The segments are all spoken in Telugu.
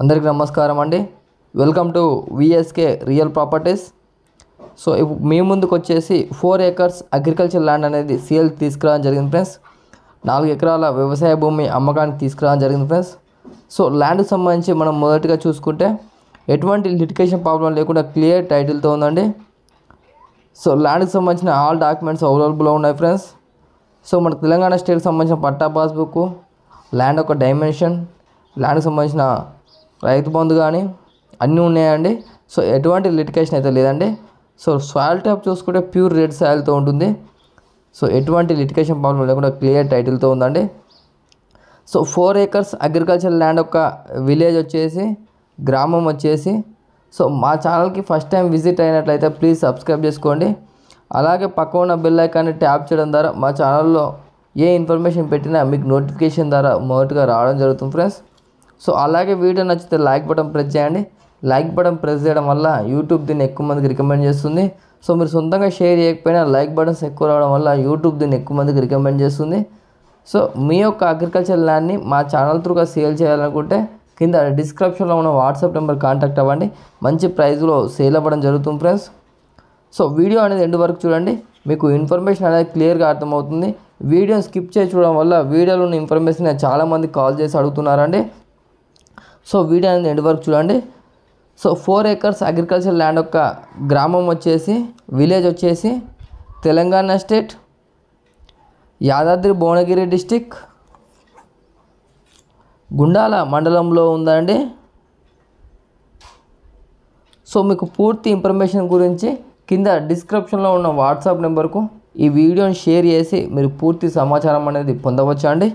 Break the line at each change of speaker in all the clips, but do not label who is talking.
అందరికీ నమస్కారం అండి welcome to VSK real properties so మీ ముందుకు వచ్చేసి ఫోర్ ఏకర్స్ అగ్రికల్చర్ ల్యాండ్ అనేది సీఎల్ తీసుకురావడం జరిగింది ఫ్రెండ్స్ నాలుగు ఎకరాల వ్యవసాయ భూమి అమ్మకానికి తీసుకురావడం జరిగింది ఫ్రెండ్స్ సో ల్యాండ్కి సంబంధించి మనం మొదటిగా చూసుకుంటే ఎటువంటి లిటికేషన్ ప్రాబ్లం లేకుండా క్లియర్ టైటిల్తో ఉందండి సో ల్యాండ్కి సంబంధించిన ఆల్ డాక్యుమెంట్స్ అవైలబుల్లో ఉన్నాయి ఫ్రెండ్స్ సో మన తెలంగాణ స్టేట్కి సంబంధించిన పట్టా పాస్బుక్ ల్యాండ్ ఒక డైమెన్షన్ ల్యాండ్కి సంబంధించిన రైతు బంధు కానీ అన్నీ ఉన్నాయండి సో ఎటువంటి లిటికేషన్ అయితే లేదండి సో సాయిల్ టైప్ చూసుకుంటే ప్యూర్ రెడ్ సాయిల్తో ఉంటుంది సో ఎటువంటి లిటికేషన్ ప్రాబ్లం లేకుండా క్లియర్ టైటిల్తో ఉందండి so four acres agriculture land ఒక విలేజ్ వచ్చేసి గ్రామం వచ్చేసి సో మా ఛానల్కి ఫస్ట్ టైం విజిట్ అయినట్లయితే ప్లీజ్ సబ్స్క్రైబ్ చేసుకోండి అలాగే పక్క ఉన్న బిల్ ఐకాన్ని ట్యాప్ చేయడం ద్వారా మా ఛానల్లో ఏ ఇన్ఫర్మేషన్ పెట్టినా మీకు నోటిఫికేషన్ ద్వారా మొదటిగా రావడం జరుగుతుంది ఫ్రెండ్స్ సో అలాగే వీడియో నచ్చితే లైక్ బటన్ ప్రెస్ చేయండి లైక్ బటన్ ప్రెస్ చేయడం వల్ల యూట్యూబ్ దీన్ని ఎక్కువ మందికి రికమెండ్ చేస్తుంది సో మీరు సొంతంగా షేర్ చేయకపోయినా లైక్ బటన్స్ ఎక్కువ రావడం వల్ల యూట్యూబ్ దీన్ని ఎక్కువ మందికి రికమెండ్ చేస్తుంది సో మీ యొక్క అగ్రికల్చర్ ల్యాండ్ని మా ఛానల్ త్రూగా సేల్ చేయాలనుకుంటే కింద డిస్క్రిప్షన్లో ఉన్న వాట్సాప్ నెంబర్ కాంటాక్ట్ అవ్వండి మంచి ప్రైస్లో సేల్ అవ్వడం జరుగుతుంది ఫ్రెండ్స్ సో వీడియో అనేది ఎండ్ వరకు చూడండి మీకు ఇన్ఫర్మేషన్ అనేది క్లియర్గా అర్థమవుతుంది వీడియోని స్కిప్ చేసి చూడడం వల్ల వీడియోలో ఉన్న ఇన్ఫర్మేషన్ చాలామంది కాల్ చేసి అడుగుతున్నారండి సో వీడియో అనేది ఎండ్ వరకు చూడండి so four acres agriculture land యొక్క గ్రామం వచ్చేసి విలేజ్ వచ్చేసి తెలంగాణ స్టేట్ యాదాద్రి భువనగిరి డిస్టిక్ గుండాల మండలంలో ఉందండి సో మీకు పూర్తి ఇన్ఫర్మేషన్ గురించి కింద డిస్క్రిప్షన్లో ఉన్న వాట్సాప్ నెంబర్కు ఈ వీడియోని షేర్ చేసి మీరు పూర్తి సమాచారం అనేది పొందవచ్చు అండి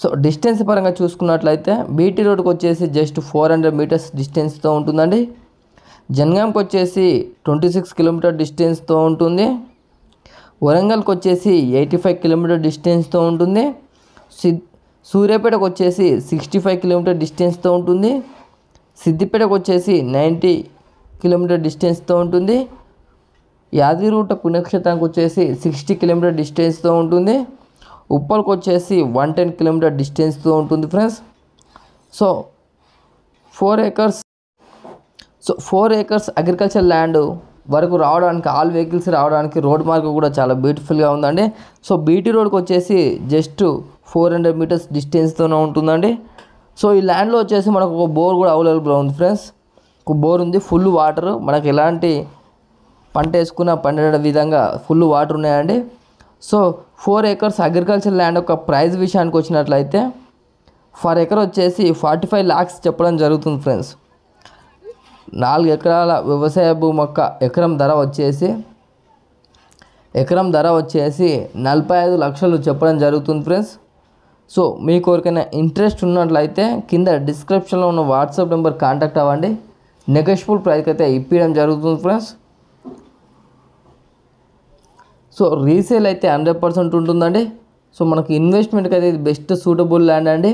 సో డిస్టెన్స్ పరంగా చూసుకున్నట్లయితే బీటీ రోడ్కి వచ్చేసి జస్ట్ ఫోర్ హండ్రెడ్ మీటర్స్ డిస్టెన్స్తో ఉంటుందండి జన్గాంకి వచ్చేసి ట్వంటీ సిక్స్ కిలోమీటర్ డిస్టెన్స్తో ఉంటుంది వరంగల్కి వచ్చేసి ఎయిటీ ఫైవ్ కిలోమీటర్ డిస్టెన్స్తో ఉంటుంది సూర్యాపేటకు వచ్చేసి సిక్స్టీ ఫైవ్ కిలోమీటర్ డిస్టెన్స్తో ఉంటుంది సిద్దిపేటకు వచ్చేసి నైంటీ కిలోమీటర్ డిస్టెన్స్తో ఉంటుంది యాదిరూట పుణ్యక్షేత్రానికి వచ్చేసి సిక్స్టీ కిలోమీటర్ డిస్టెన్స్తో ఉంటుంది ఉప్పల్కి వచ్చేసి వన్ టెన్ కిలోమీటర్ డిస్టెన్స్తో ఉంటుంది friends so four acres so four acres agriculture land వరకు రావడానికి ఆల్ వెహికల్స్ రావడానికి రోడ్ మార్క్ కూడా చాలా బ్యూటిఫుల్గా ఉందండి సో బీటీ రోడ్కి వచ్చేసి జస్ట్ ఫోర్ హండ్రెడ్ మీటర్స్ డిస్టెన్స్తోనే ఉంటుందండి సో ఈ ల్యాండ్లో వచ్చేసి మనకు ఒక బోర్ కూడా అవైలబుల్గా ఉంది ఫ్రెండ్స్ ఒక బోర్ ఉంది ఫుల్ వాటర్ మనకు ఎలాంటి పంట వేసుకున్న పండే విధంగా ఫుల్ వాటర్ ఉన్నాయండి so four acres agriculture land యొక్క ప్రైజ్ విషయానికి వచ్చినట్లయితే ఫర్ ఎకర్ వచ్చేసి ఫార్టీ ఫైవ్ ల్యాక్స్ చెప్పడం జరుగుతుంది ఫ్రెండ్స్ నాలుగు ఎకరాల వ్యవసాయ భూమి యొక్క ఎకరం ధర వచ్చేసి ఎకరం ధర వచ్చేసి నలభై ఐదు లక్షలు చెప్పడం జరుగుతుంది ఫ్రెండ్స్ సో మీ కోరికైనా ఇంట్రెస్ట్ ఉన్నట్లయితే కింద డిస్క్రిప్షన్లో ఉన్న వాట్సాప్ నెంబర్ కాంటాక్ట్ అవ్వండి నెగోషియబుల్ ప్రైస్కి అయితే ఇప్పించడం జరుగుతుంది ఫ్రెండ్స్ సో రీసేల్ అయితే హండ్రెడ్ పర్సెంట్ ఉంటుందండి సో మనకి ఇన్వెస్ట్మెంట్కి అయితే ఇది బెస్ట్ సూటబుల్ ల్యాండ్ అండి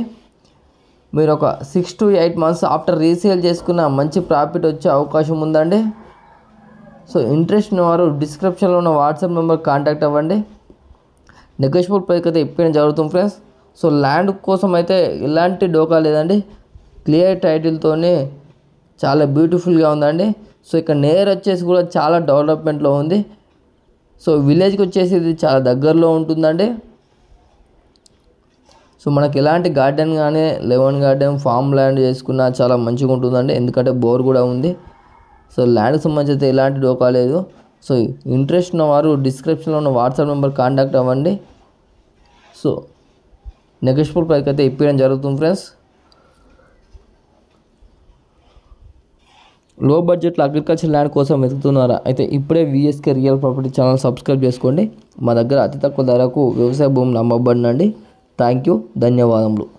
మీరు ఒక six to eight months after resale చేసుకున్న మంచి ప్రాఫిట్ వచ్చే అవకాశం ఉందండి సో ఇంట్రెస్ట్ వారు డిస్క్రిప్షన్లో ఉన్న వాట్సాప్ నెంబర్ కాంటాక్ట్ అవ్వండి నెగోషియబుల్ ప్రైస్ అయితే ఇప్పేయడం జరుగుతుంది ఫ్రెండ్స్ సో ల్యాండ్ కోసం అయితే ఎలాంటి డోకా లేదండి క్లియర్ టైటిల్తోనే చాలా బ్యూటిఫుల్గా ఉందండి సో ఇక్కడ నేర్ వచ్చేసి కూడా చాలా డెవలప్మెంట్లో ఉంది సో విలేజ్కి వచ్చేసి ఇది చాలా దగ్గరలో ఉంటుందండి సో మనకి ఎలాంటి గార్డెన్ కానీ లెవెన్ గార్డెన్ ఫామ్ ల్యాండ్ చేసుకున్నా చాలా మంచిగా ఉంటుందండి ఎందుకంటే బోర్ కూడా ఉంది సో ల్యాండ్కి సంబంధించి అయితే ఎలాంటి డోకా లేదు సో ఇంట్రెస్ట్ ఉన్నవారు డిస్క్రిప్షన్లో ఉన్న వాట్సాప్ నెంబర్ కాంటాక్ట్ అవ్వండి సో నెగెష్ పూర్ పైకి అయితే ఇప్పించడం జరుగుతుంది ఫ్రెండ్స్ లో బడ్జెట్లో అగ్రికల్చర్ ల్యాండ్ కోసం వెతుకుతున్నారా అయితే ఇప్పుడే VSK real property channel subscribe చేసుకోండి మా దగ్గర అతి తక్కువ ధరకు వ్యవసాయ భూములు అమ్మబడినండి థ్యాంక్ యూ ధన్యవాదములు